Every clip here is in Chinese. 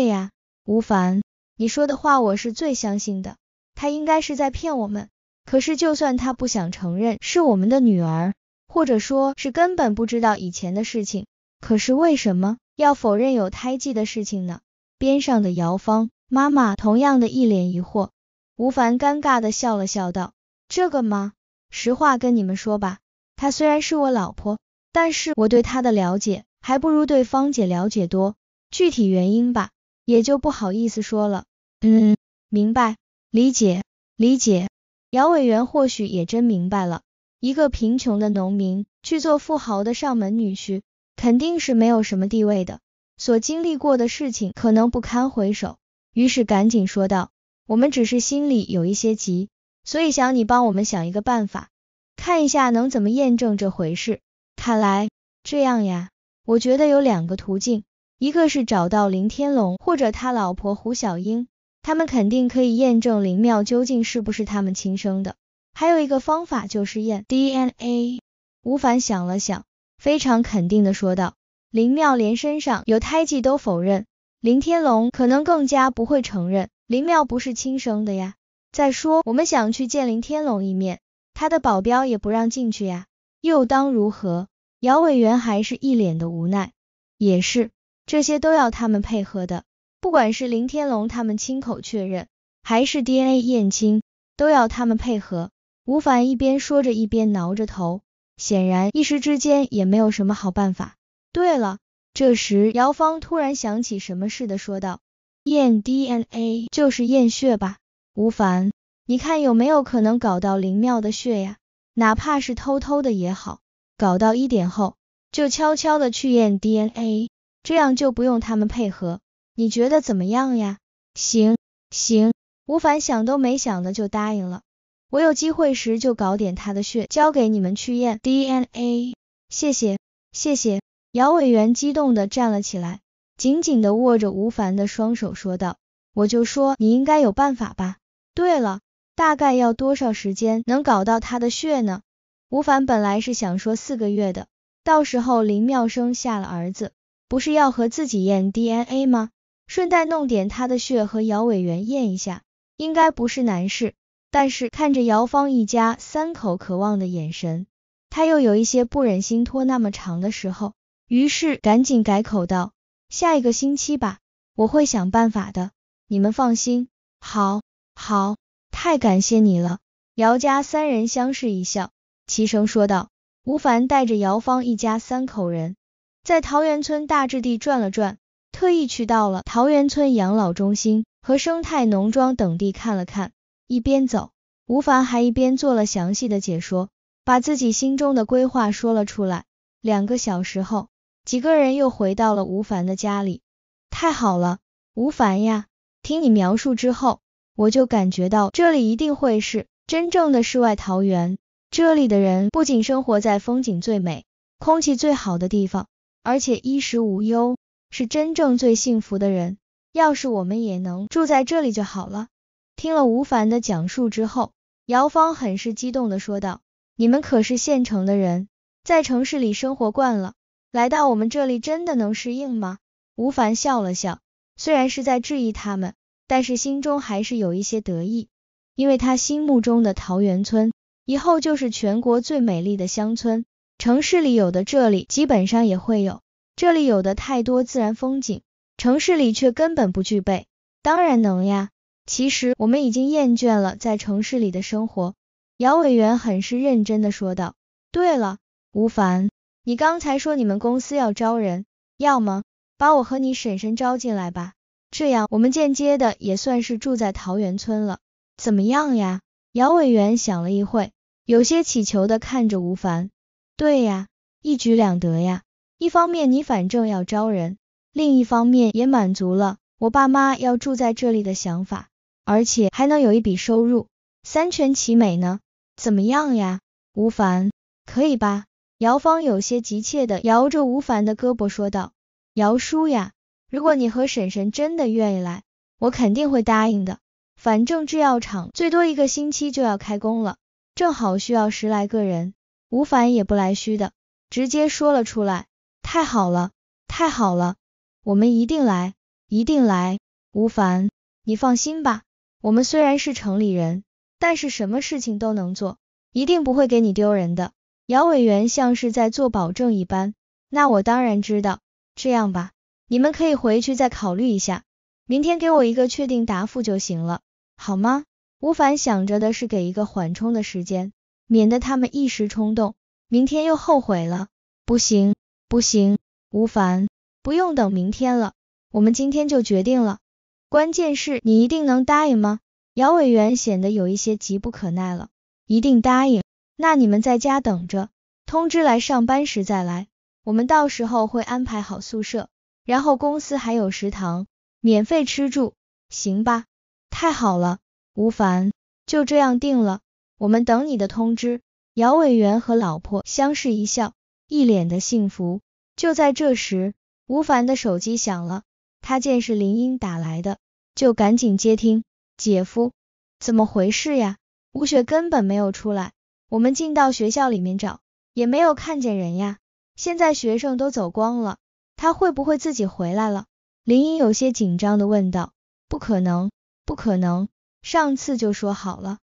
对呀，吴凡，你说的话我是最相信的，她应该是在骗我们。可是就算她不想承认是我们的女儿，或者说是根本不知道以前的事情，可是为什么要否认有胎记的事情呢？边上的姚芳妈妈同样的一脸疑惑。吴凡尴尬的笑了笑道：“这个吗，实话跟你们说吧，她虽然是我老婆，但是我对她的了解还不如对方姐了解多，具体原因吧。”也就不好意思说了，嗯，明白，理解，理解。姚委员或许也真明白了，一个贫穷的农民去做富豪的上门女婿，肯定是没有什么地位的，所经历过的事情可能不堪回首。于是赶紧说道：“我们只是心里有一些急，所以想你帮我们想一个办法，看一下能怎么验证这回事。”看来这样呀，我觉得有两个途径。一个是找到林天龙或者他老婆胡小英，他们肯定可以验证林妙究竟是不是他们亲生的。还有一个方法就是验 DNA。吴凡想了想，非常肯定的说道：“林妙连身上有胎记都否认，林天龙可能更加不会承认林妙不是亲生的呀。再说我们想去见林天龙一面，他的保镖也不让进去呀，又当如何？”姚委员还是一脸的无奈，也是。这些都要他们配合的，不管是林天龙他们亲口确认，还是 DNA 验亲，都要他们配合。吴凡一边说着，一边挠着头，显然一时之间也没有什么好办法。对了，这时姚芳突然想起什么似的说道：“验 DNA 就是验血吧？吴凡，你看有没有可能搞到林妙的血呀？哪怕是偷偷的也好，搞到一点后，就悄悄的去验 DNA。”这样就不用他们配合，你觉得怎么样呀？行行，吴凡想都没想的就答应了。我有机会时就搞点他的血，交给你们去验 DNA。谢谢谢谢，姚委员激动的站了起来，紧紧的握着吴凡的双手说道：“我就说你应该有办法吧。对了，大概要多少时间能搞到他的血呢？”吴凡本来是想说四个月的，到时候林妙生下了儿子。不是要和自己验 DNA 吗？顺带弄点他的血和姚委员验一下，应该不是难事。但是看着姚芳一家三口渴望的眼神，他又有一些不忍心拖那么长的时候，于是赶紧改口道：“下一个星期吧，我会想办法的，你们放心。”好，好，太感谢你了。姚家三人相视一笑，齐声说道：“吴凡带着姚芳一家三口人。”在桃源村大致地转了转，特意去到了桃源村养老中心和生态农庄等地看了看。一边走，吴凡还一边做了详细的解说，把自己心中的规划说了出来。两个小时后，几个人又回到了吴凡的家里。太好了，吴凡呀，听你描述之后，我就感觉到这里一定会是真正的世外桃源。这里的人不仅生活在风景最美、空气最好的地方。而且衣食无忧，是真正最幸福的人。要是我们也能住在这里就好了。听了吴凡的讲述之后，姚芳很是激动的说道：“你们可是县城的人，在城市里生活惯了，来到我们这里真的能适应吗？”吴凡笑了笑，虽然是在质疑他们，但是心中还是有一些得意，因为他心目中的桃源村，以后就是全国最美丽的乡村。城市里有的，这里基本上也会有。这里有的太多自然风景，城市里却根本不具备。当然能呀，其实我们已经厌倦了在城市里的生活。姚委员很是认真的说道。对了，吴凡，你刚才说你们公司要招人，要么把我和你婶婶招进来吧，这样我们间接的也算是住在桃源村了。怎么样呀？姚委员想了一会，有些乞求的看着吴凡。对呀，一举两得呀。一方面你反正要招人，另一方面也满足了我爸妈要住在这里的想法，而且还能有一笔收入，三全其美呢。怎么样呀，吴凡？可以吧？姚芳有些急切的摇着吴凡的胳膊说道：“姚叔呀，如果你和婶婶真的愿意来，我肯定会答应的。反正制药厂最多一个星期就要开工了，正好需要十来个人。”吴凡也不来虚的，直接说了出来。太好了，太好了，我们一定来，一定来。吴凡，你放心吧，我们虽然是城里人，但是什么事情都能做，一定不会给你丢人的。姚委员像是在做保证一般。那我当然知道，这样吧，你们可以回去再考虑一下，明天给我一个确定答复就行了，好吗？吴凡想着的是给一个缓冲的时间。免得他们一时冲动，明天又后悔了。不行，不行，吴凡，不用等明天了，我们今天就决定了。关键是，你一定能答应吗？姚委员显得有一些急不可耐了。一定答应。那你们在家等着，通知来上班时再来。我们到时候会安排好宿舍，然后公司还有食堂，免费吃住，行吧？太好了，吴凡，就这样定了。我们等你的通知。姚委员和老婆相视一笑，一脸的幸福。就在这时，吴凡的手机响了，他见是林英打来的，就赶紧接听。姐夫，怎么回事呀？吴雪根本没有出来，我们进到学校里面找，也没有看见人呀。现在学生都走光了，他会不会自己回来了？林英有些紧张的问道。不可能，不可能，上次就说好了。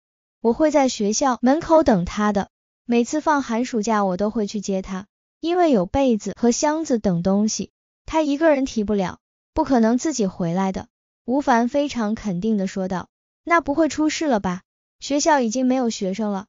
我会在学校门口等他的。每次放寒暑假，我都会去接他，因为有被子和箱子等东西，他一个人提不了，不可能自己回来的。吴凡非常肯定地说道：“那不会出事了吧？学校已经没有学生了，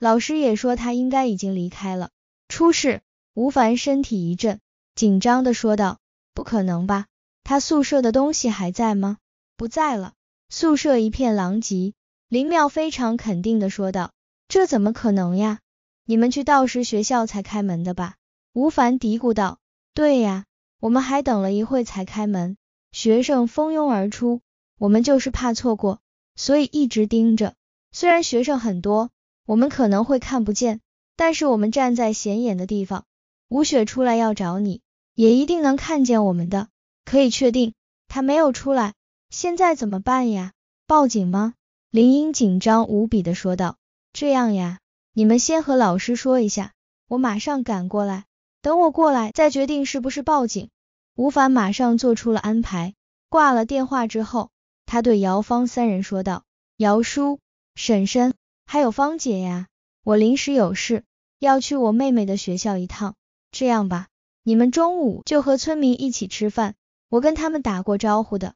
老师也说他应该已经离开了。”出事？吴凡身体一震，紧张地说道：“不可能吧？他宿舍的东西还在吗？”“不在了，宿舍一片狼藉。”林妙非常肯定的说道：“这怎么可能呀？你们去到时学校才开门的吧？”吴凡嘀咕道：“对呀，我们还等了一会才开门。学生蜂拥而出，我们就是怕错过，所以一直盯着。虽然学生很多，我们可能会看不见，但是我们站在显眼的地方，吴雪出来要找你，也一定能看见我们的。可以确定，她没有出来。现在怎么办呀？报警吗？”林英紧张无比的说道：“这样呀，你们先和老师说一下，我马上赶过来。等我过来再决定是不是报警。”吴凡马上做出了安排，挂了电话之后，他对姚芳三人说道：“姚叔、婶婶，还有芳姐呀，我临时有事，要去我妹妹的学校一趟。这样吧，你们中午就和村民一起吃饭，我跟他们打过招呼的。”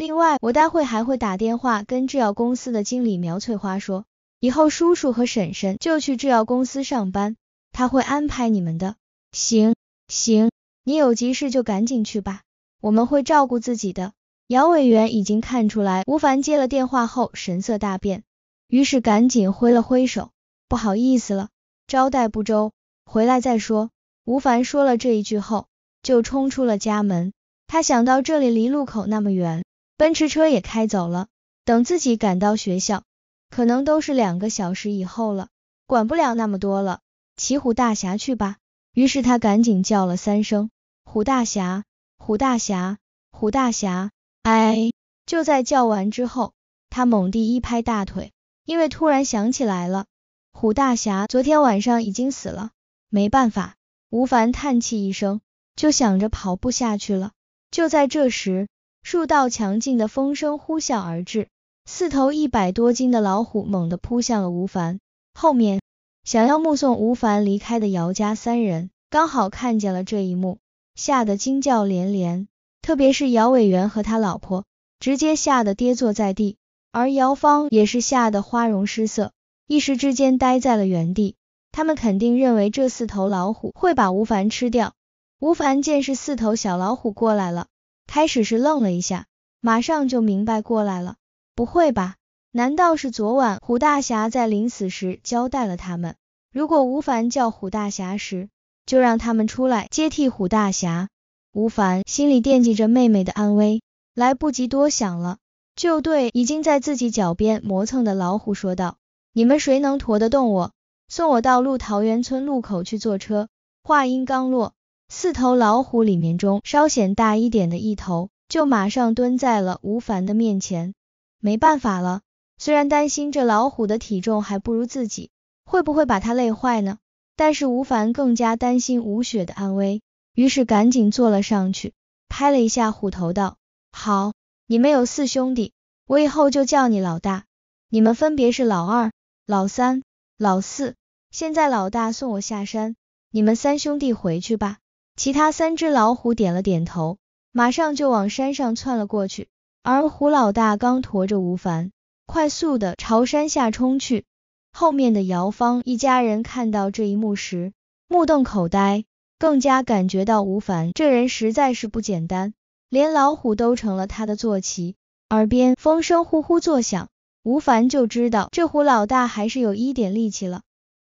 另外，我待会还会打电话跟制药公司的经理苗翠花说，以后叔叔和婶婶就去制药公司上班，他会安排你们的。行行，你有急事就赶紧去吧，我们会照顾自己的。姚委员已经看出来，吴凡接了电话后神色大变，于是赶紧挥了挥手，不好意思了，招待不周，回来再说。吴凡说了这一句后，就冲出了家门。他想到这里离路口那么远。奔驰车也开走了，等自己赶到学校，可能都是两个小时以后了，管不了那么多了，骑虎大侠去吧。于是他赶紧叫了三声虎大侠，虎大侠，虎大侠。哎，就在叫完之后，他猛地一拍大腿，因为突然想起来了，虎大侠昨天晚上已经死了，没办法。吴凡叹气一声，就想着跑步下去了。就在这时。数道强劲的风声呼啸而至，四头一百多斤的老虎猛地扑向了吴凡。后面想要目送吴凡离开的姚家三人，刚好看见了这一幕，吓得惊叫连连。特别是姚委员和他老婆，直接吓得跌坐在地；而姚芳也是吓得花容失色，一时之间呆在了原地。他们肯定认为这四头老虎会把吴凡吃掉。吴凡见是四头小老虎过来了。开始是愣了一下，马上就明白过来了。不会吧？难道是昨晚虎大侠在临死时交代了他们？如果吴凡叫虎大侠时，就让他们出来接替虎大侠。吴凡心里惦记着妹妹的安危，来不及多想了，就对已经在自己脚边磨蹭的老虎说道：“你们谁能驮得动我，送我到陆桃园村路口去坐车。”话音刚落。四头老虎里面中稍显大一点的一头，就马上蹲在了吴凡的面前。没办法了，虽然担心这老虎的体重还不如自己，会不会把它累坏呢？但是吴凡更加担心吴雪的安危，于是赶紧坐了上去，拍了一下虎头道：“好，你们有四兄弟，我以后就叫你老大。你们分别是老二、老三、老四。现在老大送我下山，你们三兄弟回去吧。”其他三只老虎点了点头，马上就往山上窜了过去，而胡老大刚驮着吴凡，快速的朝山下冲去。后面的姚芳一家人看到这一幕时，目瞪口呆，更加感觉到吴凡这人实在是不简单，连老虎都成了他的坐骑。耳边风声呼呼作响，吴凡就知道这胡老大还是有一点力气了，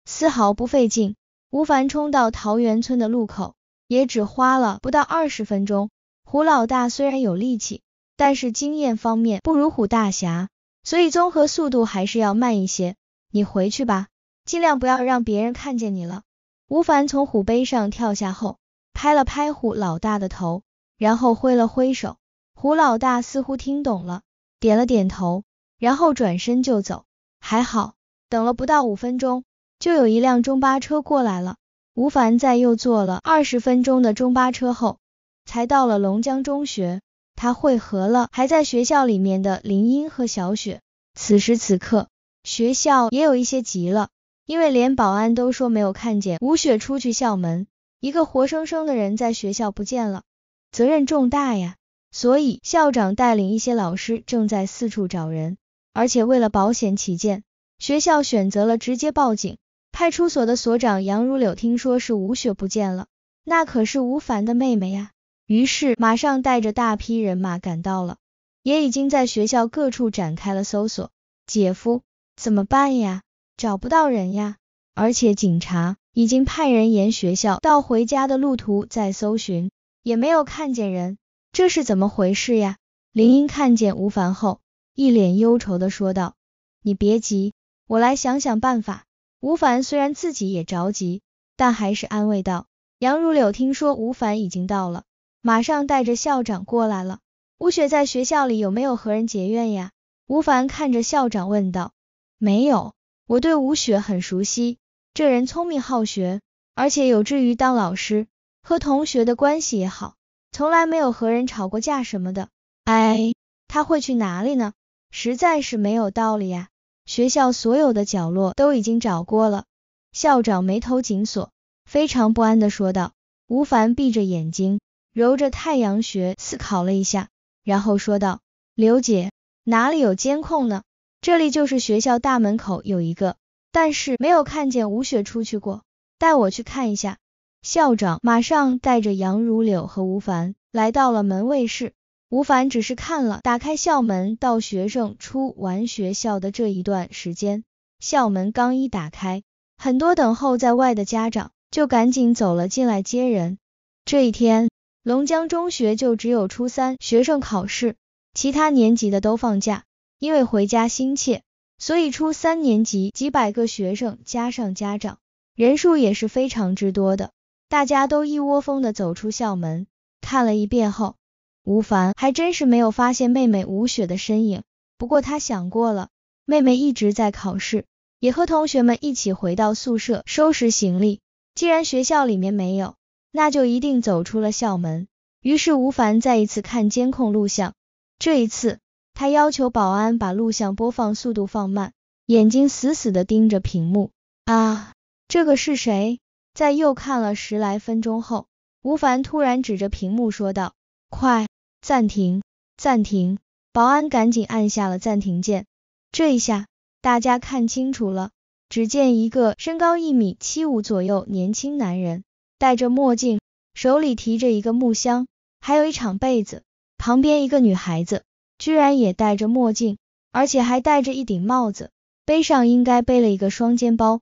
丝毫不费劲。吴凡冲到桃源村的路口。也只花了不到二十分钟。胡老大虽然有力气，但是经验方面不如虎大侠，所以综合速度还是要慢一些。你回去吧，尽量不要让别人看见你了。吴凡从虎背上跳下后，拍了拍虎老大的头，然后挥了挥手。胡老大似乎听懂了，点了点头，然后转身就走。还好，等了不到五分钟，就有一辆中巴车过来了。吴凡在又坐了二十分钟的中巴车后，才到了龙江中学。他汇合了还在学校里面的林英和小雪。此时此刻，学校也有一些急了，因为连保安都说没有看见吴雪出去校门，一个活生生的人在学校不见了，责任重大呀。所以校长带领一些老师正在四处找人，而且为了保险起见，学校选择了直接报警。派出所的所长杨如柳听说是吴雪不见了，那可是吴凡的妹妹呀，于是马上带着大批人马赶到了，也已经在学校各处展开了搜索。姐夫，怎么办呀？找不到人呀！而且警察已经派人沿学校到回家的路途在搜寻，也没有看见人，这是怎么回事呀？林英看见吴凡后，一脸忧愁的说道：“你别急，我来想想办法。”吴凡虽然自己也着急，但还是安慰道：“杨如柳，听说吴凡已经到了，马上带着校长过来了。”吴雪在学校里有没有和人结怨呀？吴凡看着校长问道：“没有，我对吴雪很熟悉，这人聪明好学，而且有志于当老师，和同学的关系也好，从来没有和人吵过架什么的。哎，他会去哪里呢？实在是没有道理呀。”学校所有的角落都已经找过了，校长眉头紧锁，非常不安的说道。吴凡闭着眼睛，揉着太阳穴思考了一下，然后说道：“刘姐，哪里有监控呢？这里就是学校大门口有一个，但是没有看见吴雪出去过。带我去看一下。”校长马上带着杨如柳和吴凡来到了门卫室。吴凡只是看了，打开校门到学生出完学校的这一段时间，校门刚一打开，很多等候在外的家长就赶紧走了进来接人。这一天，龙江中学就只有初三学生考试，其他年级的都放假。因为回家心切，所以初三年级几百个学生加上家长，人数也是非常之多的。大家都一窝蜂的走出校门，看了一遍后。吴凡还真是没有发现妹妹吴雪的身影，不过他想过了，妹妹一直在考试，也和同学们一起回到宿舍收拾行李。既然学校里面没有，那就一定走出了校门。于是吴凡再一次看监控录像，这一次他要求保安把录像播放速度放慢，眼睛死死的盯着屏幕。啊，这个是谁？在又看了十来分钟后，吴凡突然指着屏幕说道。快，暂停，暂停！保安赶紧按下了暂停键。这一下，大家看清楚了，只见一个身高一米七五左右年轻男人，戴着墨镜，手里提着一个木箱，还有一场被子。旁边一个女孩子，居然也戴着墨镜，而且还戴着一顶帽子，背上应该背了一个双肩包。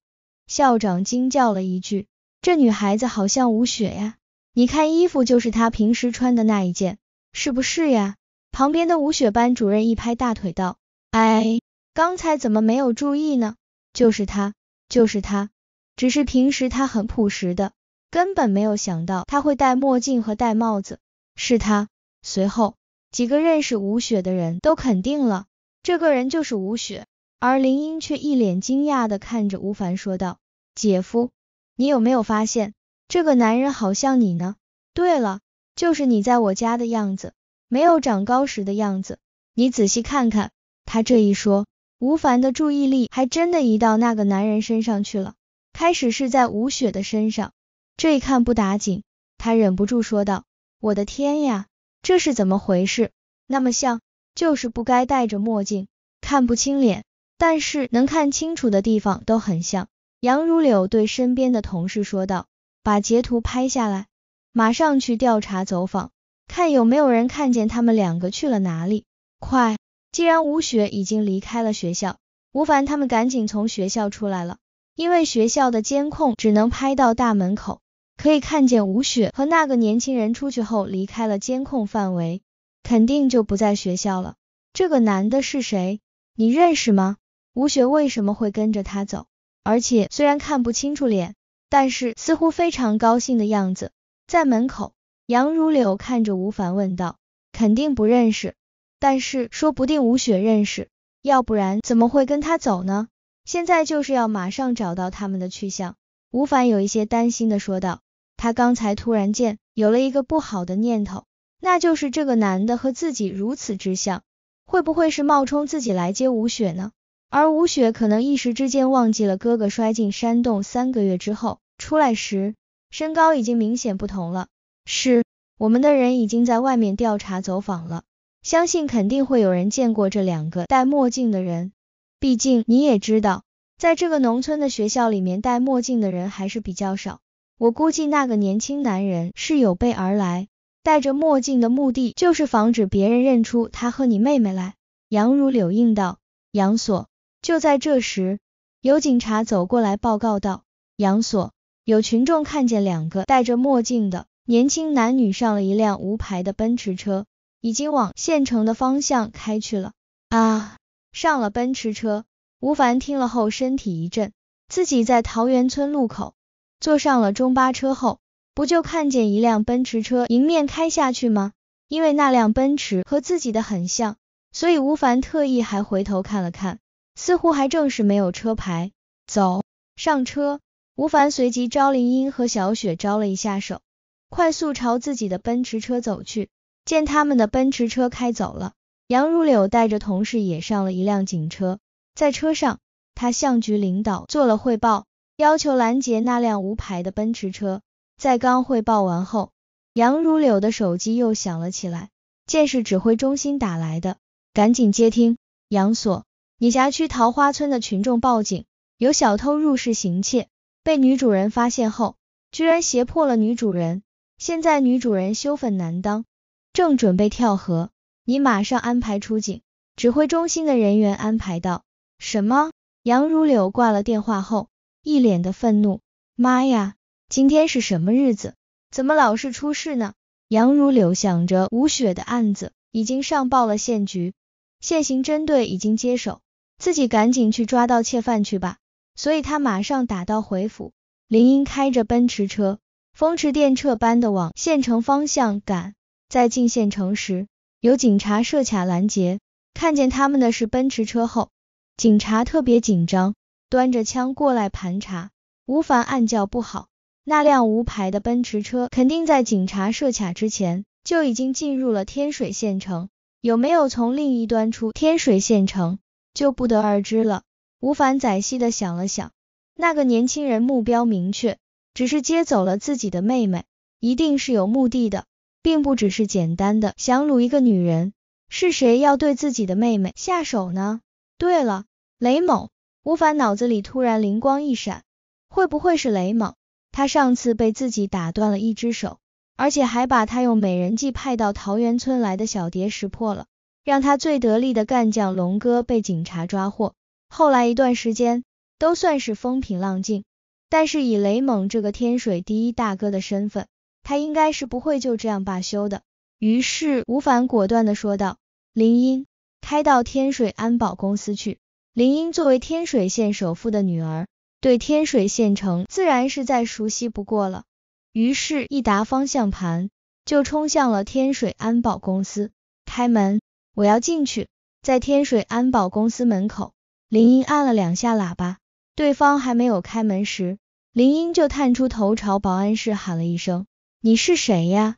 校长惊叫了一句：“这女孩子好像吴雪呀！”你看衣服，就是他平时穿的那一件，是不是呀？旁边的吴雪班主任一拍大腿道：“哎，刚才怎么没有注意呢？就是他，就是他，只是平时他很朴实的，根本没有想到他会戴墨镜和戴帽子，是他。”随后，几个认识吴雪的人都肯定了，这个人就是吴雪。而林英却一脸惊讶的看着吴凡说道：“姐夫，你有没有发现？”这个男人好像你呢，对了，就是你在我家的样子，没有长高时的样子。你仔细看看。他这一说，吴凡的注意力还真的移到那个男人身上去了。开始是在吴雪的身上，这一看不打紧，他忍不住说道：“我的天呀，这是怎么回事？那么像，就是不该戴着墨镜，看不清脸，但是能看清楚的地方都很像。”杨如柳对身边的同事说道。把截图拍下来，马上去调查走访，看有没有人看见他们两个去了哪里。快！既然吴雪已经离开了学校，吴凡他们赶紧从学校出来了，因为学校的监控只能拍到大门口，可以看见吴雪和那个年轻人出去后离开了监控范围，肯定就不在学校了。这个男的是谁？你认识吗？吴雪为什么会跟着他走？而且虽然看不清楚脸。但是似乎非常高兴的样子，在门口，杨如柳看着吴凡问道：“肯定不认识，但是说不定吴雪认识，要不然怎么会跟他走呢？”现在就是要马上找到他们的去向。吴凡有一些担心的说道：“他刚才突然间有了一个不好的念头，那就是这个男的和自己如此之像，会不会是冒充自己来接吴雪呢？”而吴雪可能一时之间忘记了哥哥摔进山洞三个月之后出来时身高已经明显不同了。是，我们的人已经在外面调查走访了，相信肯定会有人见过这两个戴墨镜的人。毕竟你也知道，在这个农村的学校里面戴墨镜的人还是比较少。我估计那个年轻男人是有备而来，戴着墨镜的目的就是防止别人认出他和你妹妹来。杨如柳应道：“杨所，就在这时，有警察走过来报告道：“杨所，有群众看见两个戴着墨镜的年轻男女上了一辆无牌的奔驰车，已经往县城的方向开去了。”啊！上了奔驰车，吴凡听了后身体一震，自己在桃源村路口坐上了中巴车后，不就看见一辆奔驰车迎面开下去吗？因为那辆奔驰和自己的很像，所以吴凡特意还回头看了看。似乎还正是没有车牌，走，上车。吴凡随即招林英和小雪招了一下手，快速朝自己的奔驰车走去。见他们的奔驰车开走了，杨如柳带着同事也上了一辆警车。在车上，他向局领导做了汇报，要求拦截那辆无牌的奔驰车。在刚汇报完后，杨如柳的手机又响了起来，见是指挥中心打来的，赶紧接听。杨所。你辖区桃花村的群众报警，有小偷入室行窃，被女主人发现后，居然胁迫了女主人。现在女主人羞愤难当，正准备跳河，你马上安排出警。指挥中心的人员安排到。什么？杨如柳挂了电话后，一脸的愤怒。妈呀，今天是什么日子？怎么老是出事呢？杨如柳想着吴雪的案子已经上报了县局，现刑侦队已经接手。自己赶紧去抓盗窃犯去吧，所以他马上打道回府。林英开着奔驰车，风驰电掣般的往县城方向赶。在进县城时，有警察设卡拦截，看见他们的是奔驰车后，警察特别紧张，端着枪过来盘查。吴凡暗叫不好，那辆无牌的奔驰车肯定在警察设卡之前就已经进入了天水县城，有没有从另一端出天水县城？就不得而知了。吴凡仔细的想了想，那个年轻人目标明确，只是接走了自己的妹妹，一定是有目的的，并不只是简单的想掳一个女人。是谁要对自己的妹妹下手呢？对了，雷某。吴凡脑子里突然灵光一闪，会不会是雷某？他上次被自己打断了一只手，而且还把他用美人计派到桃源村来的小蝶识破了。让他最得力的干将龙哥被警察抓获，后来一段时间都算是风平浪静。但是以雷猛这个天水第一大哥的身份，他应该是不会就这样罢休的。于是吴凡果断地说道：“林英，开到天水安保公司去。”林英作为天水县首富的女儿，对天水县城自然是再熟悉不过了。于是，一打方向盘就冲向了天水安保公司，开门。我要进去，在天水安保公司门口，林英按了两下喇叭，对方还没有开门时，林英就探出头朝保安室喊了一声：“你是谁呀？”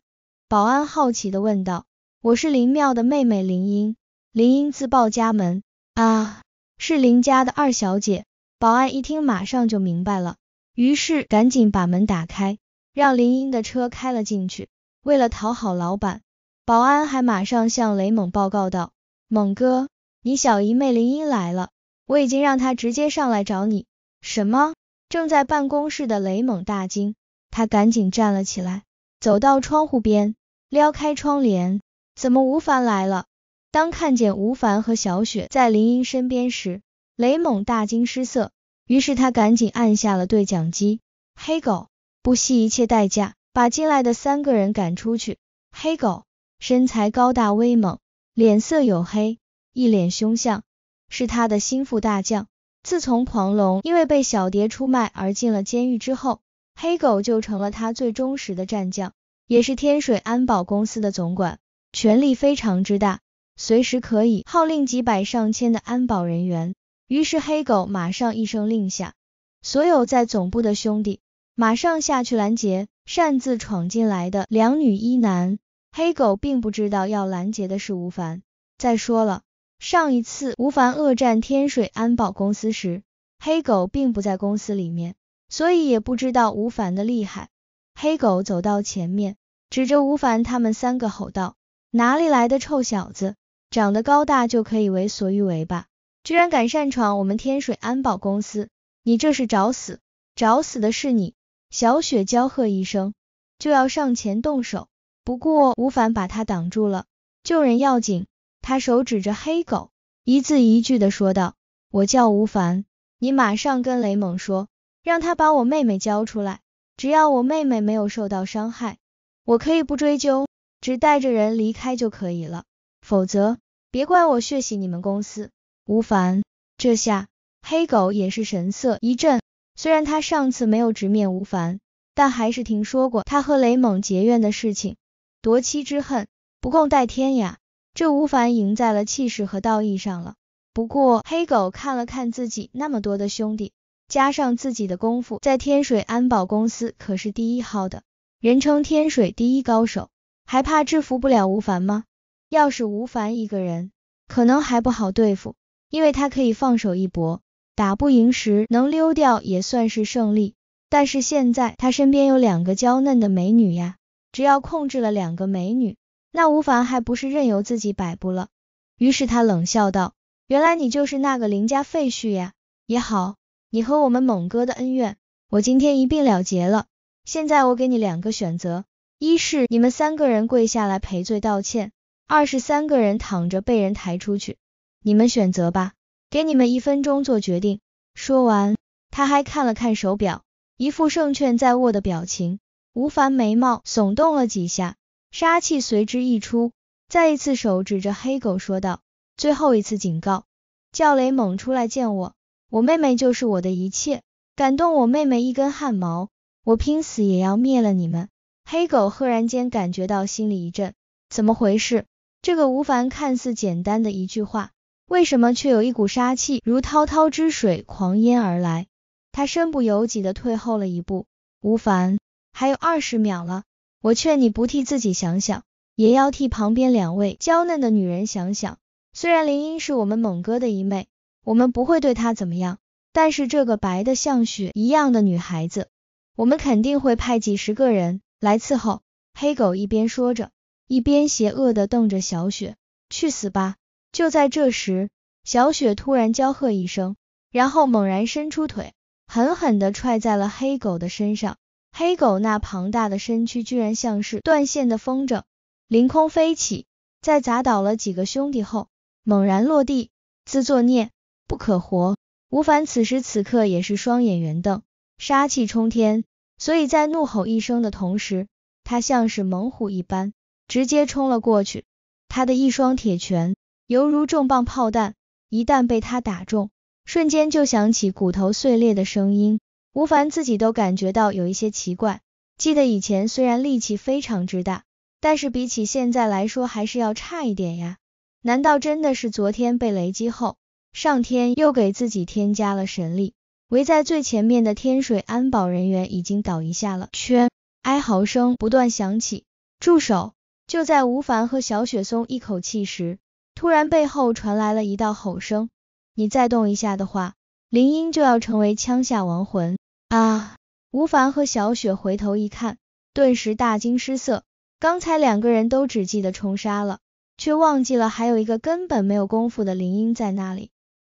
保安好奇的问道：“我是林妙的妹妹林英。”林英自报家门：“啊，是林家的二小姐。”保安一听马上就明白了，于是赶紧把门打开，让林英的车开了进去。为了讨好老板。保安还马上向雷猛报告道：“猛哥，你小姨妹林英来了，我已经让她直接上来找你。”什么？正在办公室的雷猛大惊，他赶紧站了起来，走到窗户边，撩开窗帘。怎么吴凡来了？当看见吴凡和小雪在林英身边时，雷猛大惊失色，于是他赶紧按下了对讲机：“黑狗，不惜一切代价把进来的三个人赶出去。”黑狗。身材高大威猛，脸色黝黑，一脸凶相，是他的心腹大将。自从狂龙因为被小蝶出卖而进了监狱之后，黑狗就成了他最忠实的战将，也是天水安保公司的总管，权力非常之大，随时可以号令几百上千的安保人员。于是黑狗马上一声令下，所有在总部的兄弟马上下去拦截擅自闯进来的两女一男。黑狗并不知道要拦截的是吴凡。再说了，上一次吴凡恶战天水安保公司时，黑狗并不在公司里面，所以也不知道吴凡的厉害。黑狗走到前面，指着吴凡他们三个吼道：“哪里来的臭小子？长得高大就可以为所欲为吧？居然敢擅闯我们天水安保公司，你这是找死！找死的是你！”小雪娇喝一声，就要上前动手。不过吴凡把他挡住了，救人要紧。他手指着黑狗，一字一句的说道：“我叫吴凡，你马上跟雷猛说，让他把我妹妹交出来。只要我妹妹没有受到伤害，我可以不追究，只带着人离开就可以了。否则，别怪我血洗你们公司。”吴凡，这下黑狗也是神色一震，虽然他上次没有直面吴凡，但还是听说过他和雷猛结怨的事情。夺妻之恨，不共戴天呀！这吴凡赢在了气势和道义上了。不过黑狗看了看自己那么多的兄弟，加上自己的功夫，在天水安保公司可是第一号的，人称天水第一高手，还怕制服不了吴凡吗？要是吴凡一个人，可能还不好对付，因为他可以放手一搏，打不赢时能溜掉也算是胜利。但是现在他身边有两个娇嫩的美女呀。只要控制了两个美女，那吴凡还不是任由自己摆布了？于是他冷笑道：“原来你就是那个林家废婿呀！也好，你和我们猛哥的恩怨，我今天一并了结了。现在我给你两个选择：一是你们三个人跪下来赔罪道歉；二是三个人躺着被人抬出去。你们选择吧，给你们一分钟做决定。”说完，他还看了看手表，一副胜券在握的表情。吴凡眉毛耸动了几下，杀气随之溢出，再一次手指着黑狗说道：“最后一次警告，叫雷猛出来见我，我妹妹就是我的一切，敢动我妹妹一根汗毛，我拼死也要灭了你们。”黑狗赫然间感觉到心里一震，怎么回事？这个吴凡看似简单的一句话，为什么却有一股杀气如滔滔之水狂淹而来？他身不由己地退后了一步。吴凡。还有二十秒了，我劝你不替自己想想，也要替旁边两位娇嫩的女人想想。虽然林英是我们猛哥的一妹，我们不会对她怎么样，但是这个白的像雪一样的女孩子，我们肯定会派几十个人来伺候。黑狗一边说着，一边邪恶的瞪着小雪，去死吧！就在这时，小雪突然娇喝一声，然后猛然伸出腿，狠狠的踹在了黑狗的身上。黑狗那庞大的身躯居然像是断线的风筝，凌空飞起，在砸倒了几个兄弟后，猛然落地，自作孽不可活。吴凡此时此刻也是双眼圆瞪，杀气冲天，所以在怒吼一声的同时，他像是猛虎一般，直接冲了过去。他的一双铁拳犹如重磅炮弹，一旦被他打中，瞬间就响起骨头碎裂的声音。吴凡自己都感觉到有一些奇怪，记得以前虽然力气非常之大，但是比起现在来说还是要差一点呀。难道真的是昨天被雷击后，上天又给自己添加了神力？围在最前面的天水安保人员已经倒一下了，圈哀嚎声不断响起。住手！就在吴凡和小雪松一口气时，突然背后传来了一道吼声：“你再动一下的话。”林英就要成为枪下亡魂啊！吴凡和小雪回头一看，顿时大惊失色。刚才两个人都只记得冲杀了，却忘记了还有一个根本没有功夫的林英在那里。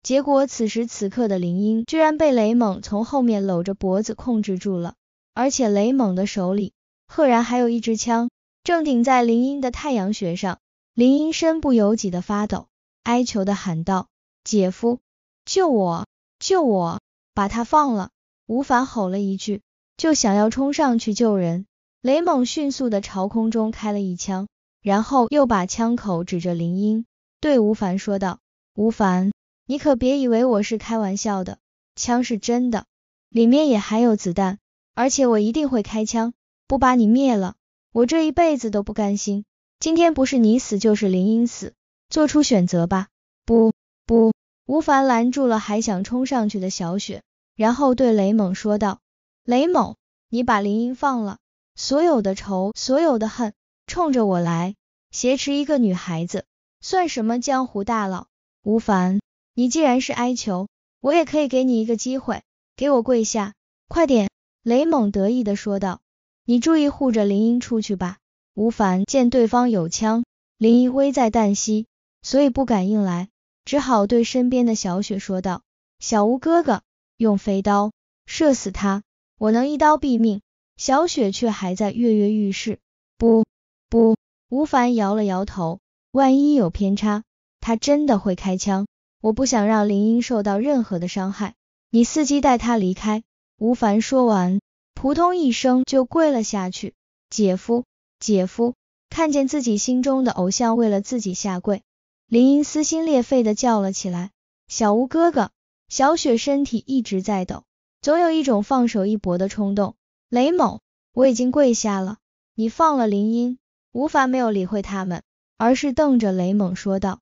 结果此时此刻的林英，居然被雷猛从后面搂着脖子控制住了，而且雷猛的手里赫然还有一支枪，正顶在林英的太阳穴上。林英身不由己的发抖，哀求的喊道：“姐夫，救我！”救我！把他放了！吴凡吼了一句，就想要冲上去救人。雷猛迅速的朝空中开了一枪，然后又把枪口指着林英，对吴凡说道：“吴凡，你可别以为我是开玩笑的，枪是真的，里面也含有子弹，而且我一定会开枪，不把你灭了，我这一辈子都不甘心。今天不是你死，就是林英死，做出选择吧！不，不。”吴凡拦住了还想冲上去的小雪，然后对雷猛说道：“雷猛，你把林英放了，所有的仇，所有的恨，冲着我来。挟持一个女孩子，算什么江湖大佬？吴凡，你既然是哀求，我也可以给你一个机会，给我跪下，快点。”雷猛得意的说道：“你注意护着林英出去吧。”吴凡见对方有枪，林英危在旦夕，所以不敢硬来。只好对身边的小雪说道：“小吴哥哥，用飞刀射死他，我能一刀毙命。”小雪却还在跃跃欲试。“不，不！”吴凡摇了摇头，“万一有偏差，他真的会开枪。我不想让林英受到任何的伤害。你伺机带他离开。”吴凡说完，扑通一声就跪了下去。“姐夫，姐夫！”看见自己心中的偶像为了自己下跪。林英撕心裂肺的叫了起来，小吴哥哥，小雪身体一直在抖，总有一种放手一搏的冲动。雷某，我已经跪下了，你放了林英。吴凡没有理会他们，而是瞪着雷猛说道：“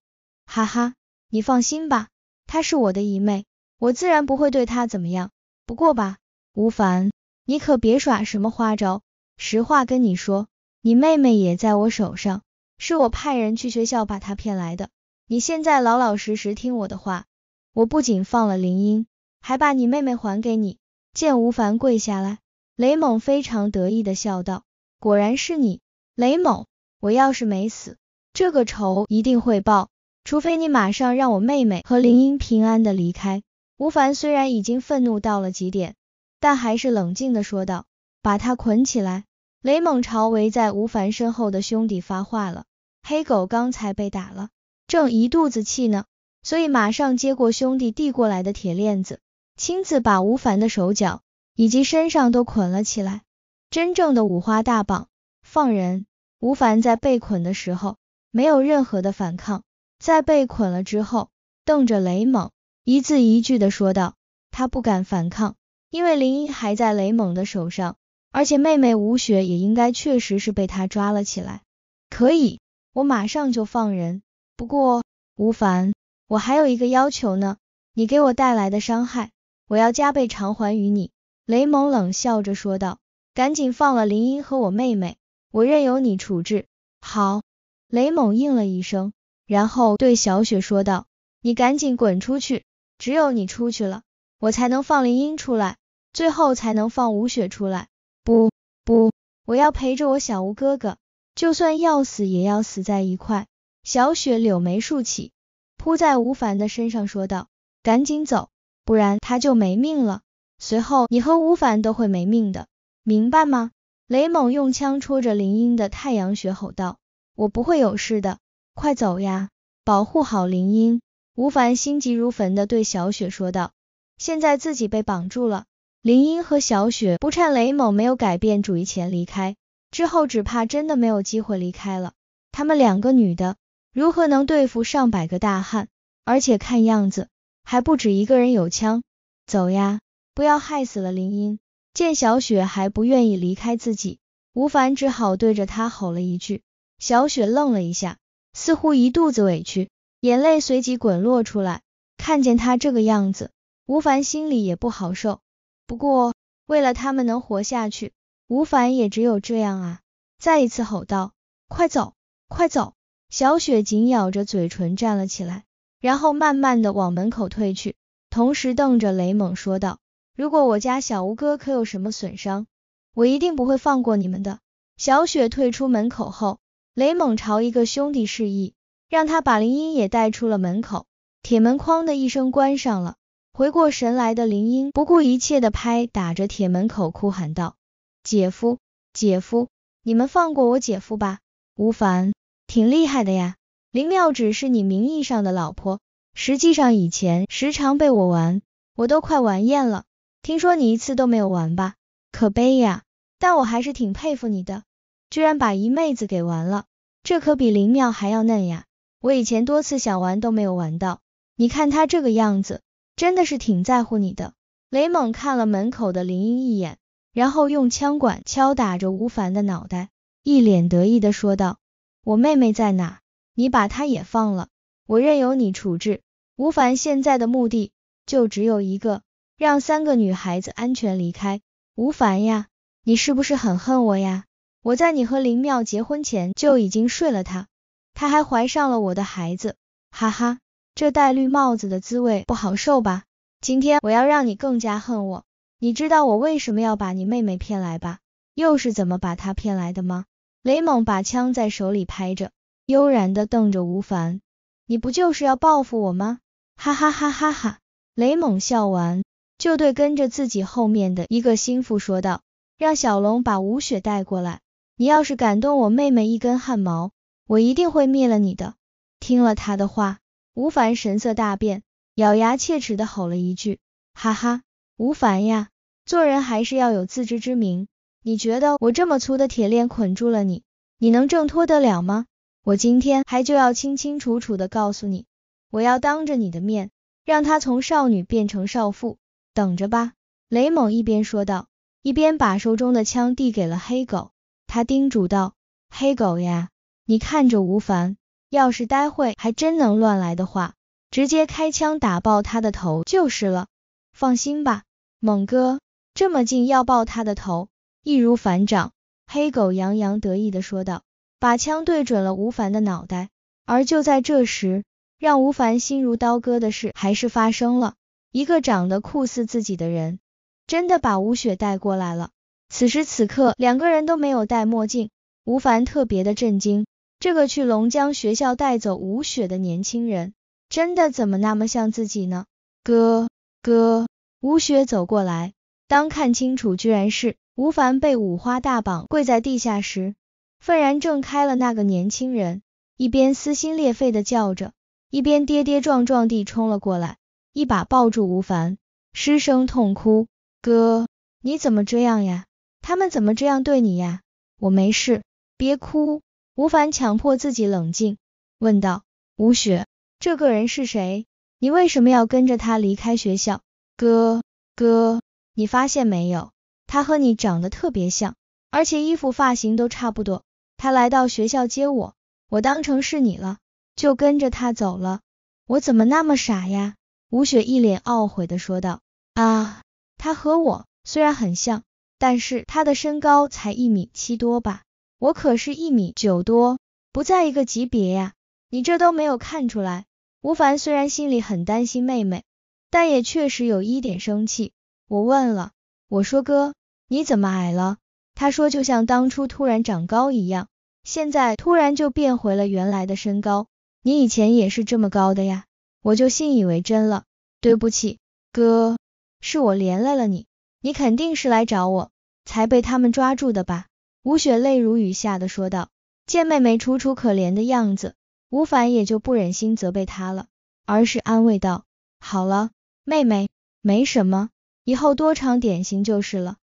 哈哈，你放心吧，她是我的姨妹，我自然不会对她怎么样。不过吧，吴凡，你可别耍什么花招。实话跟你说，你妹妹也在我手上，是我派人去学校把她骗来的。”你现在老老实实听我的话，我不仅放了林英，还把你妹妹还给你。见吴凡跪下来，雷猛非常得意的笑道：“果然是你，雷猛！我要是没死，这个仇一定会报。除非你马上让我妹妹和林英平安的离开。”吴凡虽然已经愤怒到了极点，但还是冷静的说道：“把他捆起来。”雷猛朝围在吴凡身后的兄弟发话了：“黑狗刚才被打了。”正一肚子气呢，所以马上接过兄弟递过来的铁链子，亲自把吴凡的手脚以及身上都捆了起来，真正的五花大绑放人。吴凡在被捆的时候没有任何的反抗，在被捆了之后，瞪着雷猛，一字一句的说道：“他不敢反抗，因为林一还在雷猛的手上，而且妹妹吴雪也应该确实是被他抓了起来。可以，我马上就放人。”不过，吴凡，我还有一个要求呢，你给我带来的伤害，我要加倍偿还于你。”雷蒙冷笑着说道，“赶紧放了林英和我妹妹，我任由你处置。”“好。”雷蒙应了一声，然后对小雪说道：“你赶紧滚出去，只有你出去了，我才能放林英出来，最后才能放吴雪出来。”“不，不，我要陪着我小吴哥哥，就算要死也要死在一块。”小雪柳眉竖起，扑在吴凡的身上说道：“赶紧走，不然他就没命了。随后你和吴凡都会没命的，明白吗？”雷猛用枪戳着林英的太阳穴吼道：“我不会有事的，快走呀，保护好林英！”吴凡心急如焚的对小雪说道：“现在自己被绑住了，林英和小雪不趁雷某没有改变主意前离开，之后只怕真的没有机会离开了。他们两个女的。”如何能对付上百个大汉？而且看样子还不止一个人有枪。走呀，不要害死了林英！见小雪还不愿意离开自己，吴凡只好对着她吼了一句。小雪愣了一下，似乎一肚子委屈，眼泪随即滚落出来。看见他这个样子，吴凡心里也不好受。不过为了他们能活下去，吴凡也只有这样啊！再一次吼道：“快走，快走！”小雪紧咬着嘴唇站了起来，然后慢慢的往门口退去，同时瞪着雷猛说道：“如果我家小吴哥可有什么损伤，我一定不会放过你们的。”小雪退出门口后，雷猛朝一个兄弟示意，让他把林英也带出了门口。铁门哐的一声关上了。回过神来的林英不顾一切的拍打着铁门口，哭喊道：“姐夫，姐夫，你们放过我姐夫吧，吴凡。”挺厉害的呀，林妙只是你名义上的老婆，实际上以前时常被我玩，我都快玩厌了。听说你一次都没有玩吧？可悲呀，但我还是挺佩服你的，居然把一妹子给玩了，这可比林妙还要嫩呀。我以前多次想玩都没有玩到，你看她这个样子，真的是挺在乎你的。雷猛看了门口的林英一眼，然后用枪管敲打着吴凡的脑袋，一脸得意的说道。我妹妹在哪？你把她也放了，我任由你处置。吴凡现在的目的就只有一个，让三个女孩子安全离开。吴凡呀，你是不是很恨我呀？我在你和林妙结婚前就已经睡了她，她还怀上了我的孩子。哈哈，这戴绿帽子的滋味不好受吧？今天我要让你更加恨我。你知道我为什么要把你妹妹骗来吧？又是怎么把她骗来的吗？雷猛把枪在手里拍着，悠然地瞪着吴凡：“你不就是要报复我吗？哈哈哈哈哈！”雷猛笑完，就对跟着自己后面的一个心腹说道：“让小龙把吴雪带过来，你要是敢动我妹妹一根汗毛，我一定会灭了你的。”听了他的话，吴凡神色大变，咬牙切齿地吼了一句：“哈哈！”吴凡呀，做人还是要有自知之明。你觉得我这么粗的铁链捆住了你，你能挣脱得了吗？我今天还就要清清楚楚的告诉你，我要当着你的面，让他从少女变成少妇，等着吧！雷猛一边说道，一边把手中的枪递给了黑狗，他叮嘱道：“黑狗呀，你看着吴凡，要是待会还真能乱来的话，直接开枪打爆他的头就是了。放心吧，猛哥，这么近要爆他的头。”易如反掌，黑狗洋洋得意的说道，把枪对准了吴凡的脑袋。而就在这时，让吴凡心如刀割的事还是发生了，一个长得酷似自己的人，真的把吴雪带过来了。此时此刻，两个人都没有戴墨镜，吴凡特别的震惊，这个去龙江学校带走吴雪的年轻人，真的怎么那么像自己呢？哥，哥，吴雪走过来，当看清楚，居然是。吴凡被五花大绑跪在地下时，愤然挣开了那个年轻人，一边撕心裂肺的叫着，一边跌跌撞撞地冲了过来，一把抱住吴凡，失声痛哭：“哥，你怎么这样呀？他们怎么这样对你呀？”“我没事，别哭。”吴凡强迫自己冷静，问道：“吴雪，这个人是谁？你为什么要跟着他离开学校？”“哥，哥，你发现没有？”他和你长得特别像，而且衣服发型都差不多。他来到学校接我，我当成是你了，就跟着他走了。我怎么那么傻呀？吴雪一脸懊悔的说道。啊，他和我虽然很像，但是他的身高才一米七多吧，我可是一米九多，不在一个级别呀。你这都没有看出来。吴凡虽然心里很担心妹妹，但也确实有一点生气。我问了。我说哥，你怎么矮了？他说就像当初突然长高一样，现在突然就变回了原来的身高。你以前也是这么高的呀？我就信以为真了。对不起，哥，是我连累了你。你肯定是来找我，才被他们抓住的吧？吴雪泪如雨下的说道。见妹妹楚楚可怜的样子，吴凡也就不忍心责备她了，而是安慰道：“好了，妹妹，没什么。”以后多尝点心就是了。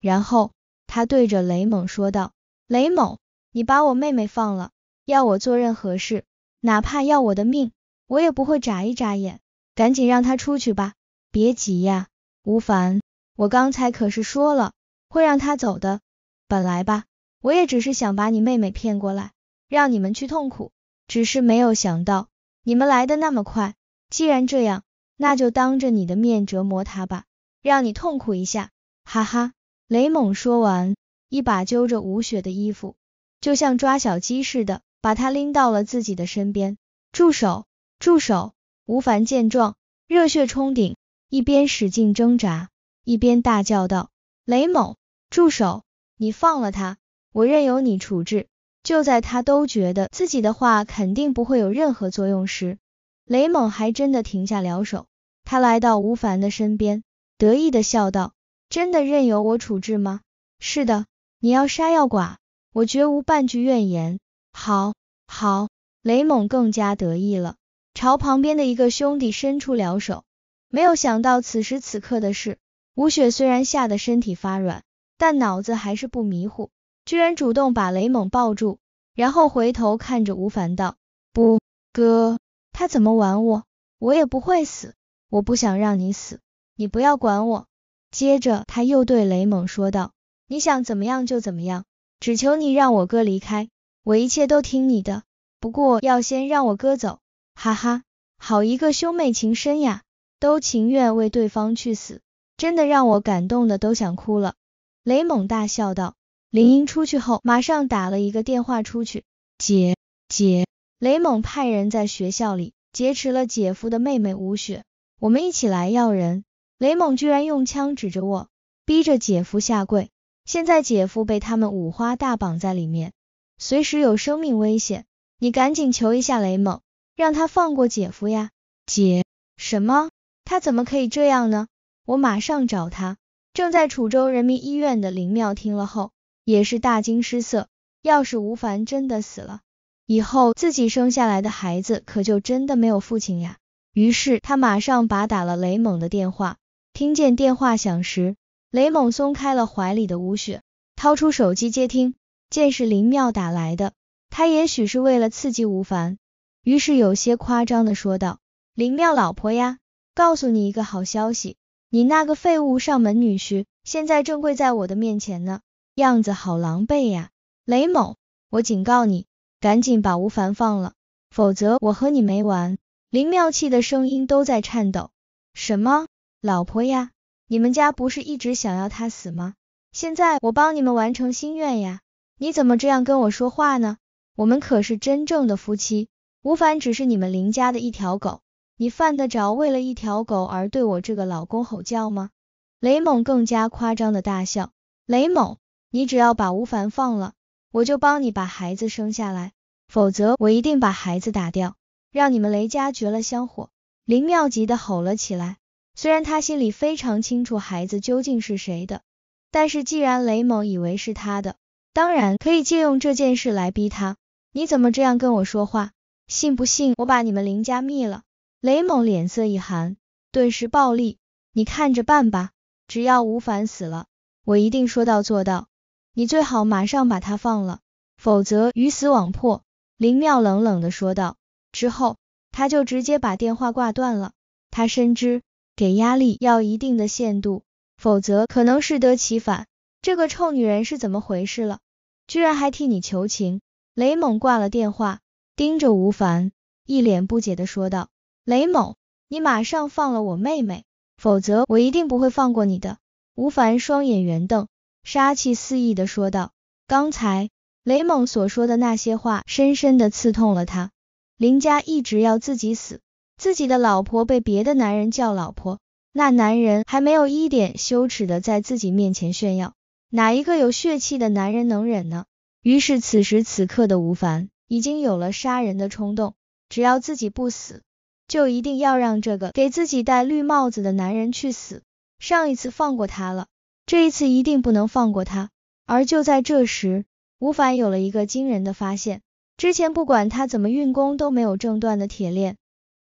然后他对着雷猛说道：“雷猛，你把我妹妹放了，要我做任何事，哪怕要我的命，我也不会眨一眨眼。赶紧让她出去吧，别急呀，吴凡，我刚才可是说了，会让他走的。本来吧，我也只是想把你妹妹骗过来，让你们去痛苦，只是没有想到你们来的那么快。既然这样，那就当着你的面折磨她吧。”让你痛苦一下，哈哈！雷猛说完，一把揪着吴雪的衣服，就像抓小鸡似的，把她拎到了自己的身边。住手！住手！吴凡见状，热血冲顶，一边使劲挣扎，一边大叫道：“雷猛，住手！你放了他，我任由你处置。”就在他都觉得自己的话肯定不会有任何作用时，雷猛还真的停下了手。他来到吴凡的身边。得意的笑道：“真的任由我处置吗？是的，你要杀要剐，我绝无半句怨言。”好，好，雷猛更加得意了，朝旁边的一个兄弟伸出了手。没有想到此时此刻的事，吴雪虽然吓得身体发软，但脑子还是不迷糊，居然主动把雷猛抱住，然后回头看着吴凡道：“不，哥，他怎么玩我，我也不会死，我不想让你死。”你不要管我。接着，他又对雷蒙说道：“你想怎么样就怎么样，只求你让我哥离开，我一切都听你的。不过要先让我哥走。”哈哈，好一个兄妹情深呀，都情愿为对方去死，真的让我感动的都想哭了。雷蒙大笑道。林英出去后，马上打了一个电话出去。姐姐，雷蒙派人在学校里劫持了姐夫的妹妹吴雪，我们一起来要人。雷猛居然用枪指着我，逼着姐夫下跪。现在姐夫被他们五花大绑在里面，随时有生命危险。你赶紧求一下雷猛，让他放过姐夫呀！姐，什么？他怎么可以这样呢？我马上找他。正在楚州人民医院的林妙听了后，也是大惊失色。要是吴凡真的死了，以后自己生下来的孩子可就真的没有父亲呀。于是他马上拨打了雷猛的电话。听见电话响时，雷某松开了怀里的吴雪，掏出手机接听，见是林妙打来的，他也许是为了刺激吴凡，于是有些夸张的说道：“林妙老婆呀，告诉你一个好消息，你那个废物上门女婿现在正跪在我的面前呢，样子好狼狈呀。”雷某，我警告你，赶紧把吴凡放了，否则我和你没完。林妙气的声音都在颤抖，什么？老婆呀，你们家不是一直想要他死吗？现在我帮你们完成心愿呀！你怎么这样跟我说话呢？我们可是真正的夫妻，吴凡只是你们林家的一条狗，你犯得着为了一条狗而对我这个老公吼叫吗？雷某更加夸张的大笑。雷某，你只要把吴凡放了，我就帮你把孩子生下来，否则我一定把孩子打掉，让你们雷家绝了香火。林妙急的吼了起来。虽然他心里非常清楚孩子究竟是谁的，但是既然雷某以为是他的，当然可以借用这件事来逼他。你怎么这样跟我说话？信不信我把你们林家灭了？雷某脸色一寒，顿时暴戾。你看着办吧，只要吴凡死了，我一定说到做到。你最好马上把他放了，否则鱼死网破。林妙冷冷的说道，之后他就直接把电话挂断了。他深知。给压力要一定的限度，否则可能适得其反。这个臭女人是怎么回事了？居然还替你求情！雷猛挂了电话，盯着吴凡，一脸不解的说道：“雷猛，你马上放了我妹妹，否则我一定不会放过你的。”吴凡双眼圆瞪，杀气四溢的说道：“刚才雷猛所说的那些话，深深的刺痛了他。林家一直要自己死。”自己的老婆被别的男人叫老婆，那男人还没有一点羞耻的在自己面前炫耀，哪一个有血气的男人能忍呢？于是此时此刻的吴凡已经有了杀人的冲动，只要自己不死，就一定要让这个给自己戴绿帽子的男人去死。上一次放过他了，这一次一定不能放过他。而就在这时，吴凡有了一个惊人的发现，之前不管他怎么运功都没有挣断的铁链。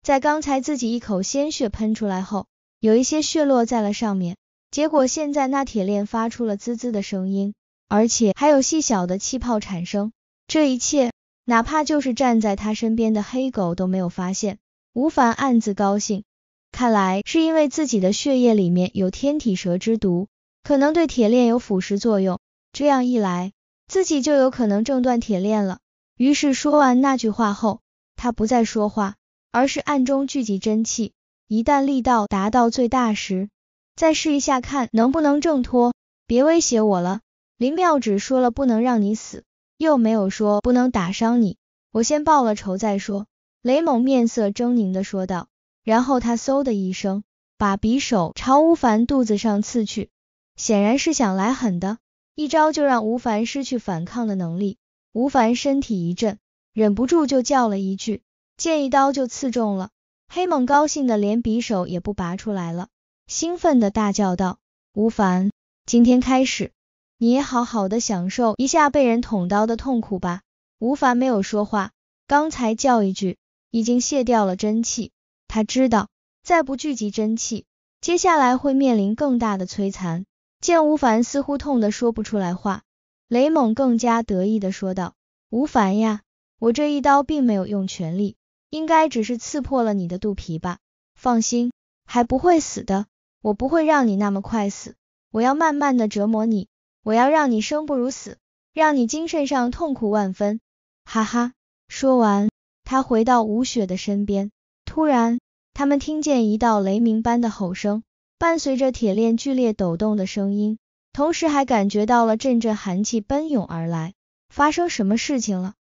在刚才自己一口鲜血喷出来后，有一些血落在了上面，结果现在那铁链发出了滋滋的声音，而且还有细小的气泡产生。这一切，哪怕就是站在他身边的黑狗都没有发现。吴凡暗自高兴，看来是因为自己的血液里面有天体蛇之毒，可能对铁链有腐蚀作用。这样一来，自己就有可能挣断铁链了。于是说完那句话后，他不再说话。而是暗中聚集真气，一旦力道达到最大时，再试一下看能不能挣脱。别威胁我了，林妙只说了不能让你死，又没有说不能打伤你。我先报了仇再说。”雷猛面色狰狞地说道，然后他嗖的一声，把匕首朝吴凡肚子上刺去，显然是想来狠的一招，就让吴凡失去反抗的能力。吴凡身体一震，忍不住就叫了一句。见一刀就刺中了，黑猛高兴的连匕首也不拔出来了，兴奋的大叫道：“吴凡，今天开始，你也好好的享受一下被人捅刀的痛苦吧。”吴凡没有说话，刚才叫一句，已经卸掉了真气，他知道再不聚集真气，接下来会面临更大的摧残。见吴凡似乎痛得说不出来话，雷猛更加得意的说道：“吴凡呀，我这一刀并没有用全力。”应该只是刺破了你的肚皮吧，放心，还不会死的。我不会让你那么快死，我要慢慢的折磨你，我要让你生不如死，让你精神上痛苦万分。哈哈。说完，他回到吴雪的身边。突然，他们听见一道雷鸣般的吼声，伴随着铁链剧烈抖动的声音，同时还感觉到了阵阵寒气奔涌而来。发生什么事情了？